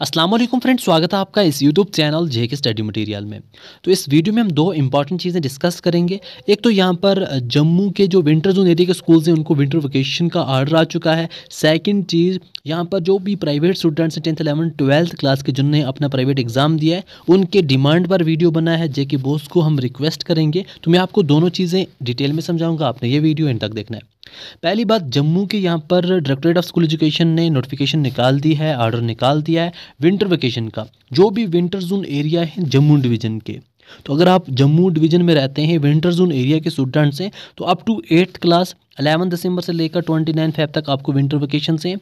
Aslam friends स्वागत है आपका इस यूट्यूब चैनल जे के स्टडी मटेरियल में तो इस वीडियो में हम दो इंपॉर्टेंट चीज़ें डिस्कस करेंगे एक तो यहाँ पर जम्मू के जो विंटर जोन एरिया के स्कूल्स हैं उनको विंटर वेकेशन का आर्डर आ चुका है सेकंड चीज़ यहाँ पर जो भी प्राइवेट स्टूडेंट्स हैं टेंथ एलेवन ट्वेल्थ क्लास के जिनने अपना प्राइवेट एग्ज़ाम दिया है उनके डिमांड पर वीडियो बना है जे के बोस को हम रिक्वेस्ट करेंगे तो मैं आपको दोनों चीज़ें डिटेल में समझाऊँगा आपने ये वीडियो इन तक देखना है पहली बात जम्मू के यहाँ पर डायरेक्टरेट ऑफ स्कूल एजुकेशन ने नोटिफिकेशन निकाल दी है आर्डर निकाल दिया है विंटर वेकेशन का जो भी विंटर जोन एरिया है जम्मू डिवीज़न के तो अगर आप जम्मू डिवीज़न में रहते हैं विंटर जोन एरिया के स्टूडेंट से तो अप टू एट्थ क्लास 11 दिसंबर से लेकर 29 फेब तक आपको विंटर वेकेशन से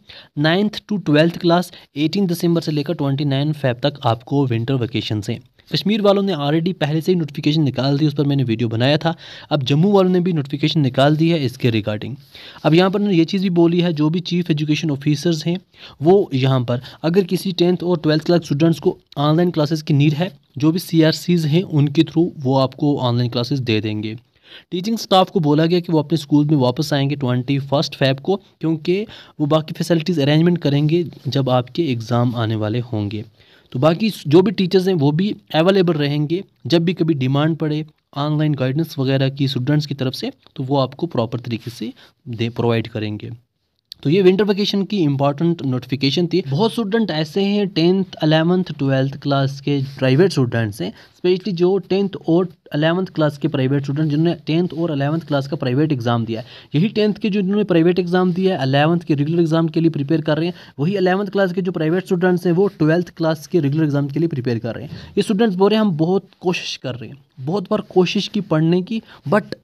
नाइन्थ टू ट्वेल्थ क्लास 18 दिसंबर से लेकर 29 फेब तक आपको विंटर वेकेशन से कश्मीर वालों ने ऑलरेडी पहले से ही नोटिफिकेशन निकाल दी उस पर मैंने वीडियो बनाया था अब जम्मू वालों ने भी नोटिफिकेशन निकाल दी है इसके रिगार्डिंग अब यहाँ पर उन्होंने ये चीज़ भी बोली है जो भी चीफ एजुकेशन ऑफिसर्स हैं वो यहाँ पर अगर किसी टेंथ और ट्वेल्थ क्लास स्टूडेंट्स को ऑनलाइन क्लासेस की नीड है जो भी सी हैं उनके थ्रू वो आपको ऑनलाइन क्लासेस दे देंगे टीचिंग स्टाफ को बोला गया कि वो अपने स्कूल में वापस आएंगे ट्वेंटी फर्स्ट फैब को क्योंकि वो बाकी फैसिलिटीज़ अरेंजमेंट करेंगे जब आपके एग्ज़ाम आने वाले होंगे तो बाकी जो भी टीचर्स हैं वो भी अवेलेबल रहेंगे जब भी कभी डिमांड पड़े ऑनलाइन गाइडेंस वगैरह की स्टूडेंट्स की तरफ से तो वो आपको प्रॉपर तरीके से दे प्रोवाइड करेंगे तो ये विंटर वेकेशन की इंपॉर्टेंट नोटिफिकेशन थी बहुत स्टूडेंट ऐसे हैं टेंथ अलेवंथ ट्वेल्थ क्लास के प्राइवेट स्टूडेंट्स हैं स्पेशली जो टेंथ और अलेवंथ क्लास के प्राइवेट स्टूडेंट जिन्होंने टेंथ और अलेवंथ क्लास का प्राइवेट एग्जाम दिया है यही टेंथ के जो जिन्होंने प्राइवेट एग्जाम दिया है अलेवंथ के रेगुलर एग्जाम के लिए प्रिपेयर कर रहे हैं वही अलेवंथ क्लास के जो प्राइवेट स्टूडेंट्स हैं वो ट्वेल्थ क्लास के रेगुलर एग्जाम के लिए प्रिपेयर कर रहे हैं ये स्टूडेंट्स बोल रहे हैं हम बहुत कोशिश कर रहे हैं बहुत बार कोशिश की पढ़ने की बट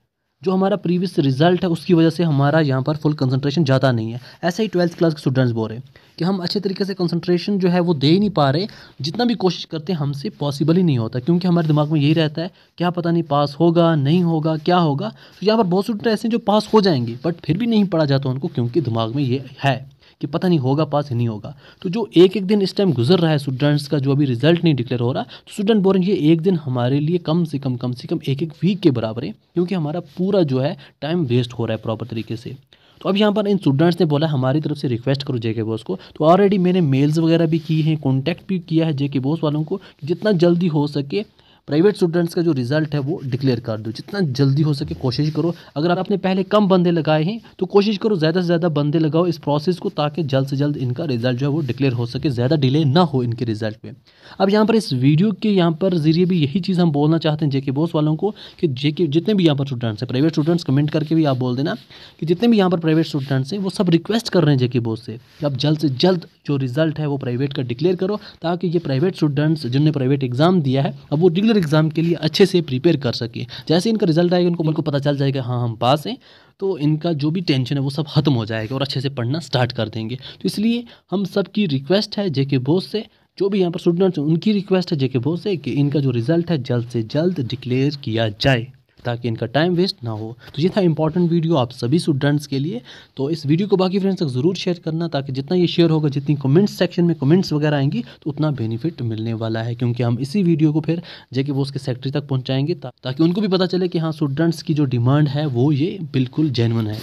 जो हमारा प्रीवियस रिजल्ट है उसकी वजह से हमारा यहाँ पर फुल कंसंट्रेशन जाता नहीं है ऐसे ही ट्वेल्थ क्लास के स्टूडेंट्स बोल रहे हैं कि हम अच्छे तरीके से कंसंट्रेशन जो है वो दे ही नहीं पा रहे जितना भी कोशिश करते हैं हमसे पॉसिबल ही नहीं होता क्योंकि हमारे दिमाग में यही रहता है क्या पता नहीं पास होगा नहीं होगा क्या होगा तो यहाँ पर बहुत स्टूडेंट ऐसे हैं जो पास हो जाएंगे बट फिर भी नहीं पढ़ा जाता उनको क्योंकि दिमाग में ये है कि पता नहीं होगा पास ही नहीं होगा तो जो एक एक दिन इस टाइम गुजर रहा है स्टूडेंट्स का जो अभी रिजल्ट नहीं डिक्लेयर हो रहा तो स्टूडेंट बोल रहे हैं ये एक दिन हमारे लिए कम से कम कम से कम एक एक वीक के बराबर है क्योंकि हमारा पूरा जो है टाइम वेस्ट हो रहा है प्रॉपर तरीके से तो अब यहाँ पर इन स्टूडेंट्स ने बोला हमारी तरफ से रिक्वेस्ट करो जेके बोस को तो ऑलरेडी मैंने मेल्स वगैरह भी की हैं कॉन्टैक्ट भी किया है जेके बोस वालों को जितना जल्दी हो सके प्राइवेट स्टूडेंट्स का जो रिज़ल्ट है वो डिक्लेयर कर दो जितना जल्दी हो सके कोशिश करो अगर आपने पहले कम बंदे लगाए हैं तो कोशिश करो ज़्यादा से ज़्यादा बंदे लगाओ इस प्रोसेस को ताकि जल्द से जल्द इनका रिज़ल्ट जो है वो डिक्लेयर हो सके ज़्यादा डिले ना हो इनके रिज़ल्ट में अब यहाँ पर इस वीडियो के यहाँ पर ज़रिए भी यही चीज़ हम बोलना चाहते हैं जेके बोस वालों को कि जेके जितने भी यहाँ पर स्टूडेंट्स हैं प्राइवेट स्टूडेंट्स कमेंट करके भी आप बोल देना कि जितने भी यहाँ पर प्राइवेट स्टूडेंट्स हैं वो सब रिक्वेस्ट कर रहे हैं जेके बोस से कि आप जल्द से जल्द जो रिज़ल्ट है वो प्राइवेट का डिक्लेयर करो ताकि ये प्राइवेट स्टूडेंट्स जिनने प्राइवेट एग्ज़ाम दिया है अब वो डिक्लेयर रेगुलर एग्ज़ाम के लिए अच्छे से प्रिपेयर कर सके जैसे इनका रिजल्ट आएगा उनको बिल्कुल को पता चल जाएगा हाँ हम पास हैं तो इनका जो भी टेंशन है वो सब खत्म हो जाएगा और अच्छे से पढ़ना स्टार्ट कर देंगे तो इसलिए हम सबकी रिक्वेस्ट है जेके बोस से जो भी यहाँ पर स्टूडेंट्स उनकी रिक्वेस्ट है जेके बोस से कि इनका जो रिज़ल्ट है जल्द से जल्द डिक्लेयर किया जाए ताकि इनका टाइम वेस्ट ना हो तो ये था इंपॉर्टेंट वीडियो आप सभी स्टूडेंट्स के लिए तो इस वीडियो को बाकी फ्रेंड्स तक ज़रूर शेयर करना ताकि जितना ये शेयर होगा जितनी कमेंट्स सेक्शन में कमेंट्स वगैरह आएंगी तो उतना बेनिफिट मिलने वाला है क्योंकि हम इसी वीडियो को फिर जेके वो उसके सेक्रेटरी तक पहुँचाएंगे ताकि उनको भी पता चले कि हाँ स्टूडेंट्स की जो डिमांड है वो ये बिल्कुल जेनवन है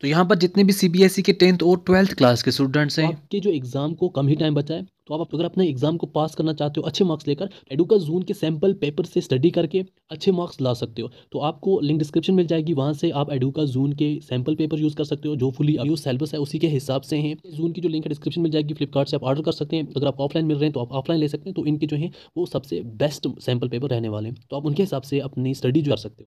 तो यहाँ पर जितने भी सीबीएसई e के टेंथ और ट्वेल्थ क्लास के स्टूडेंट्स हैं आपके जो एग्ज़ाम को कम ही टाइम बचा है तो आप अगर अपने एग्जाम को पास करना चाहते हो अच्छे मार्क्स लेकर एडुका जून के सैंपल पेपर से स्टडी करके अच्छे मार्क्स ला सकते हो तो आपको लिंक डिस्क्रिप्शन मिल जाएगी वहाँ से आप एडुका जून के सैंपल पेपर यूज़ कर सकते हो जो फुली अभी सेलेबस है उसी के हिसाब से हैं जून की जो लिंक है डिस्क्रिप्शन मिल जाएगी फ्लिपकार्ट से आप ऑर्डर कर सकते हैं अगर आप ऑफलाइन मिल रहे हैं तो आप ऑफलाइन ले सकते हैं तो इनके जो है वो सबसे बेस्ट सैम्पल पेपर रहने वाले हैं तो आप उनके हिसाब से अपनी स्टडी जो कर सकते हो